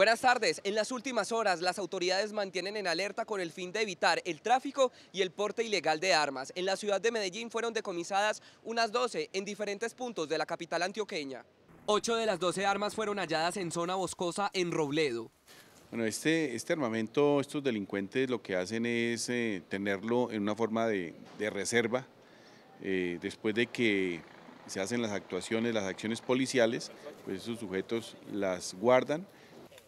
Buenas tardes. En las últimas horas, las autoridades mantienen en alerta con el fin de evitar el tráfico y el porte ilegal de armas. En la ciudad de Medellín fueron decomisadas unas 12 en diferentes puntos de la capital antioqueña. Ocho de las 12 armas fueron halladas en zona boscosa en Robledo. Bueno, este, este armamento, estos delincuentes lo que hacen es eh, tenerlo en una forma de, reserva. Eh, después de que se hacen las actuaciones, las acciones policiales, pues esos sujetos las guardan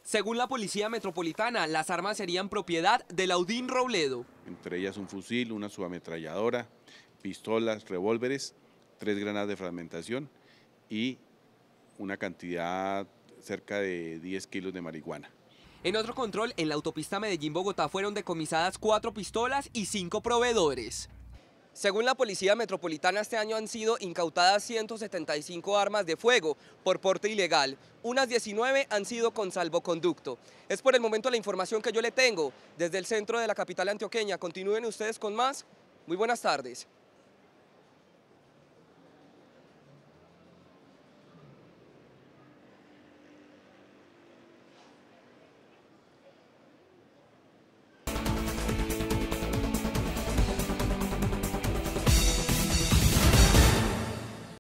según la Policía Metropolitana, las armas serían propiedad de Laudín Robledo. Entre ellas un fusil, una subametralladora, pistolas, revólveres, tres granadas de fragmentación y una cantidad cerca de 10 kilos de marihuana. En otro control, en la autopista Medellín-Bogotá fueron decomisadas cuatro pistolas y cinco proveedores. Según la Policía Metropolitana, este año han sido incautadas 175 armas de fuego por porte ilegal. Unas 19 han sido con salvoconducto. Es por el momento la información que yo le tengo desde el centro de la capital antioqueña. Continúen ustedes con más. Muy buenas tardes.